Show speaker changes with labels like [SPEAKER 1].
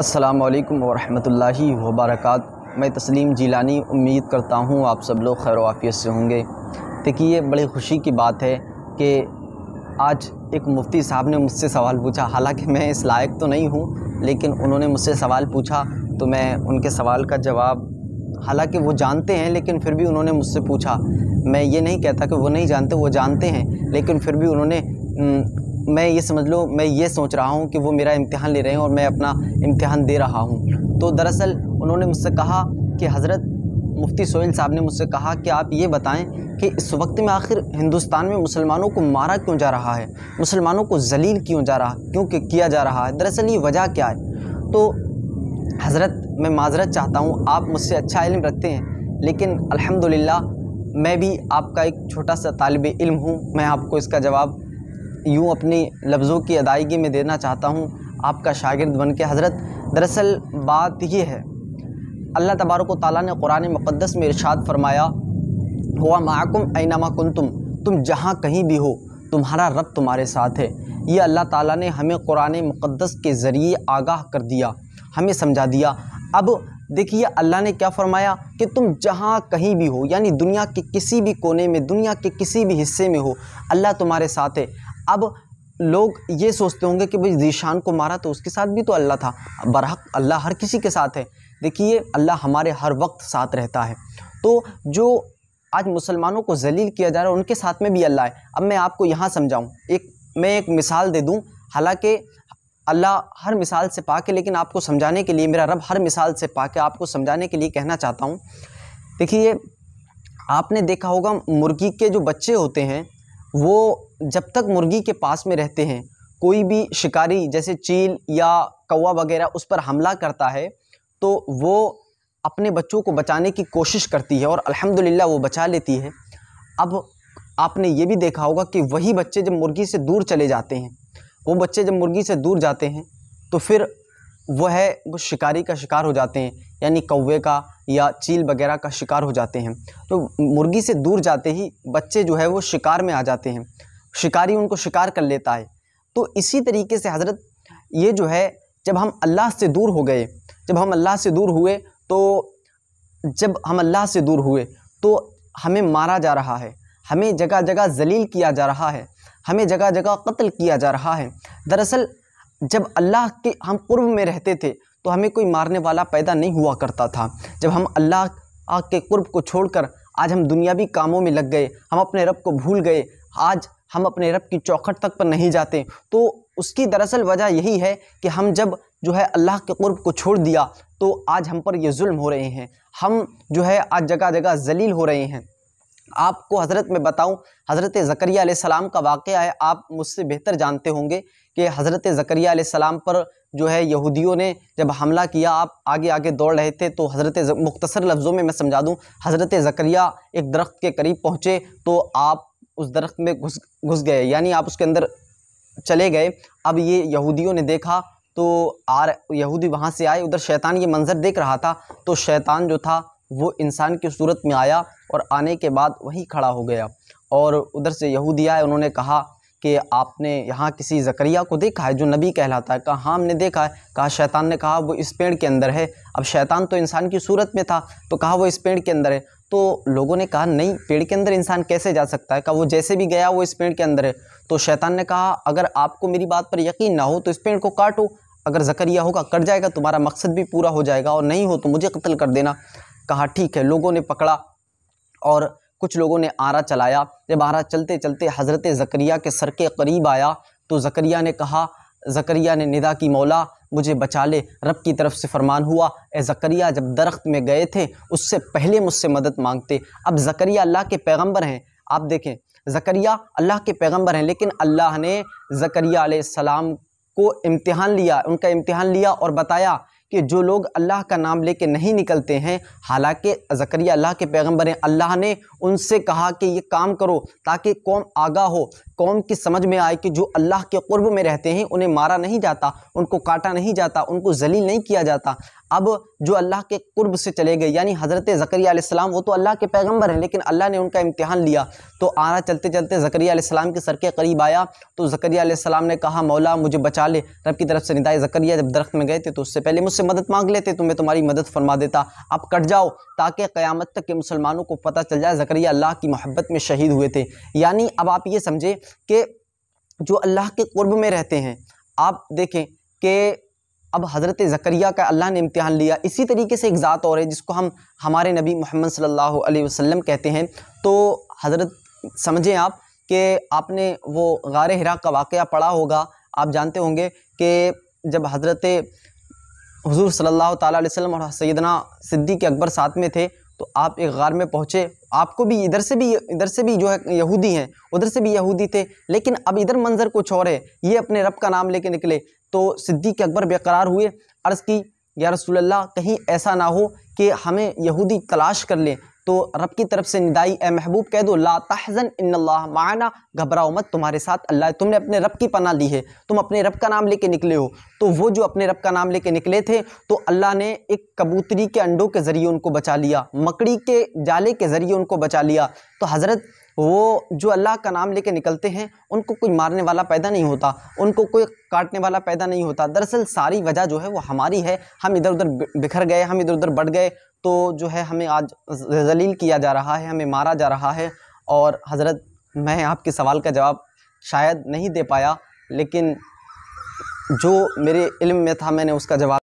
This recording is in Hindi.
[SPEAKER 1] अस्सलाम वालेकुम वबरक मैं तस्लीम जीलानी उम्मीद करता हूँ आप सब लोग खैर वाफ़ियत से होंगे देखिए ये बड़ी खुशी की बात है कि आज एक मुफ्ती साहब ने मुझसे सवाल पूछा हालांकि मैं इस लायक तो नहीं हूँ लेकिन उन्होंने मुझसे सवाल पूछा तो मैं उनके सवाल का जवाब हालांकि वो जानते हैं लेकिन फिर भी उन्होंने मुझसे पूछा मैं ये नहीं कहता कि वो नहीं जानते वो जानते हैं लेकिन फिर भी उन्होंने मैं ये समझ लो मैं ये सोच रहा हूँ कि वो मेरा इम्तहान ले रहे हैं और मैं अपना इम्तहान दे रहा हूँ तो दरअसल उन्होंने मुझसे कहा कि हज़रत मुफ्ती सोहेल साहब ने मुझसे कहा कि आप ये बताएं कि इस वक्त में आखिर हिंदुस्तान में मुसलमानों को मारा क्यों जा रहा है मुसलमानों को जलील क्यों जा रहा क्यों किया जा रहा है दरअसल ये वजह क्या है तो हज़रत मैं माजरत चाहता हूँ आप मुझसे अच्छा इल्म रखते हैं लेकिन अलहमदिल्ला मैं भी आपका एक छोटा सा तालब इल्म हूँ मैं आपको इसका जवाब यूँ अपनी लफ्ज़ों की अदायगी में देना चाहता हूँ आपका शागिर्द बन के हज़रत दरअसल बात यह है अल्लाह तबारक ताली ने कुरान मुक़दस में इरशाद फरमाया हुआ माकुम ऐनामा कुन तुम तुम जहाँ कहीं भी हो तुम्हारा रब तुम्हारे साथ है ये अल्लाह ताला ने हमें कुरान मुक़दस के ज़रिए आगाह कर दिया हमें समझा दिया अब देखिए अल्लाह ने क्या फरमाया कि तुम जहाँ कहीं भी हो यानी दुनिया के किसी भी कोने में दुनिया के किसी भी हिस्से में हो अल्लाह तुम्हारे साथ है अब लोग ये सोचते होंगे कि भाई ऋशान को मारा तो उसके साथ भी तो अल्लाह था बरहक अल्लाह हर किसी के साथ है देखिए अल्लाह हमारे हर वक्त साथ रहता है तो जो आज मुसलमानों को जलील किया जा रहा है उनके साथ में भी अल्लाह है अब मैं आपको यहाँ समझाऊँ एक मैं एक मिसाल दे दूँ हालाँकि अल्लाह हर मिसाल से पा के लेकिन आपको समझाने के लिए मेरा रब हर मिसाल से पा के आपको समझाने के लिए कहना चाहता हूँ देखिए आपने देखा होगा मुर्गी के जो बच्चे होते हैं वो जब तक मुर्गी के पास में रहते हैं कोई भी शिकारी जैसे चील या कौवा वगैरह उस पर हमला करता है तो वो अपने बच्चों को बचाने की कोशिश करती है और अल्हम्दुलिल्लाह वो बचा लेती है अब आपने ये भी देखा होगा कि वही बच्चे जब मुर्गी से दूर चले जाते हैं वो बच्चे जब मुर्गी से दूर जाते हैं तो फिर वह है वो शिकारी का शिकार हो जाते हैं यानी कौवे का या चील वगैरह का शिकार हो जाते हैं तो मुर्गी से दूर जाते ही बच्चे जो है वो शिकार में आ जाते हैं शिकारी उनको शिकार कर लेता है तो इसी तरीके से हज़रत ये जो है जब हम अल्लाह से दूर हो गए जब हम अल्लाह से दूर हुए तो जब हम अल्लाह से दूर हुए तो हमें मारा जा रहा है हमें जगह जगह जलील किया जा रहा है हमें जगह जगह कत्ल किया जा रहा है दरअसल जब अल्लाह के हम कुर्ब में रहते थे तो हमें कोई मारने वाला पैदा नहीं हुआ करता था जब हम अल्लाह के कुर्ब को छोड़कर आज हम दुनियावी कामों में लग गए हम अपने रब को भूल गए आज हम अपने रब की चौखट तक पर नहीं जाते तो उसकी दरअसल वजह यही है कि हम जब जो है अल्लाह के कुर्ब को छोड़ दिया तो आज हम पर ये जुल्म हो रहे हैं हम जो है आज जगह जगह जलील हो रहे हैं आपको हज़रत में बताऊं हज़रत ज़करिया सलाम का वाक़ है आप मुझसे बेहतर जानते होंगे कि हज़रत ज़करिया सलाम पर जो है यहूदियों ने जब हमला किया आप आगे आगे दौड़ रहे थे तो हज़रत मुख्तसर लफ्ज़ों में मैं समझा दूं हज़रत ज़करिया एक दरख्त के करीब पहुँचे तो आप उस दरख्त में घुस घुस गए यानी आप उसके अंदर चले गए अब ये यहूदियों ने देखा तो आर यहूदी वहाँ से आए उधर शैतान ये मंज़र देख रहा था तो शैतान जो था वो इंसान की सूरत में आया और आने के बाद वहीं खड़ा हो गया और उधर से यहूदी आए उन्होंने कहा कि आपने यहाँ किसी जकरिया को देखा है जो नबी कहलाता है कहा हाँ हमने देखा है कहा शैतान ने कहा वो इस पेड़ के अंदर है अब शैतान तो इंसान की सूरत में था तो कहा वो इस पेड़ के अंदर है तो लोगों ने कहा नहीं पेड़ के अंदर इंसान कैसे जा सकता है कहा वो जैसे भी गया वो इस पेड़ के अंदर है तो शैतान ने कहा अगर आपको मेरी बात पर यकीन ना हो तो इस पेड़ को काटो अगर जकरिया होगा कट जाएगा तुम्हारा मकसद भी पूरा हो जाएगा और नहीं हो तो मुझे कत्ल कर देना कहा ठीक है लोगों ने पकड़ा और कुछ लोगों ने आरा चलाया जब आरा चलते चलते हज़रत जकरिया के सर के करीब आया तो जकरिया ने कहा जकरिया ने निदा की मौला मुझे बचा ले रब की तरफ से फरमान हुआ ए जकरिया जब दरख्त में गए थे उससे पहले मुझसे मदद मांगते अब जकरिया अल्लाह के पैगंबर हैं आप देखें जकरिया अल्लाह के पैगंबर हैं लेकिन अल्लाह ने जकरिया सलाम को इम्तहान लिया उनका इम्तहान लिया और बताया कि जो लोग अल्लाह का नाम लेके नहीं निकलते हैं हालांकि ज़करिया अल्लाह के पैगंबर हैं अल्लाह ने उनसे कहा कि ये काम करो ताकि कौम आगा हो कौम की समझ में आए कि जो अल्लाह के क़ुर्ब में रहते हैं उन्हें मारा नहीं जाता उनको काटा नहीं जाता उनको जलील नहीं किया जाता अब जो अल्लाह के कुर्ब से चले गए यानी हज़रत ज़करियाम वो तो अल्लाह के पैगम्बर हैं लेकिन अल्लाह ने उनका इम्तहान लिया तो आना चलते चलते ज़करियाम के सर के करीब आया तो ज़करियाम ने कहा मौला मुझे बचा ले रब की तरफ से निदाय ज़करिया जब दरख्त में गए थे तो उससे पहले मुझसे मदद मांग लेते तो मैं तुम्हारी मदद फरमा देता आप कट जाओ ताकि क़्यामत तक के मुसलमानों को पता चल जाए ज़करिया अल्लाह की मोहब्बत में शहीद हुए थे यानी अब आप ये समझें कि जो अल्लाह के कुर्ब में रहते हैं आप देखें कि अब हज़रत ज़करिया का अल्लाह ने इम्तहान लिया इसी तरीके से एक ज़ात और है जिसको हम हमारे नबी मोहम्मद सल्लल्लाहु अलैहि वसल्लम कहते हैं तो हज़रत समझें आप कि आपने वो गार हिरा का वाक़ पढ़ा होगा आप जानते होंगे कि जब हज़रत हजूर सल्लल्लाहु अलैहि वसल्लम और सैदना सिद्दीक अकबर साथ में थे तो आप एक गार में पहुँचे आपको भी इधर से भी इधर से भी जो है यहूदी हैं उधर से भी यहूदी थे लेकिन अब इधर मंज़र कुछ और है ये अपने रब का नाम लेके निकले तो सिद्दीक अकबर बेकरार हुए अर्ज़ की या रसोल्ला कहीं ऐसा ना हो कि हमें यहूदी तलाश कर लें तो रब की तरफ से निदाई ए महबूब कह दो ला तहजन इन्ल्लाह माना घबराओ मत तुम्हारे साथ अल्लाह तुमने अपने रब की पना ली है तुम अपने रब का नाम लेके निकले हो तो वो जो अपने रब का नाम लेके निकले थे तो अल्लाह ने एक कबूतरी के अंडों के ज़रिए उनको बचा लिया मकड़ी के जाले के ज़रिए उनको बचा लिया तो हज़रत वो जो अल्लाह का नाम लेके निकलते हैं उनको कोई मारने वाला पैदा नहीं होता उनको कोई काटने वाला पैदा नहीं होता दरअसल सारी वजह जो है वो हमारी है हम इधर उधर बिखर गए हम इधर उधर बढ़ गए तो जो है हमें आज जलील किया जा रहा है हमें मारा जा रहा है और हज़रत मैं आपके सवाल का जवाब शायद नहीं दे पाया लेकिन जो मेरे इल्म में था मैंने उसका जवाब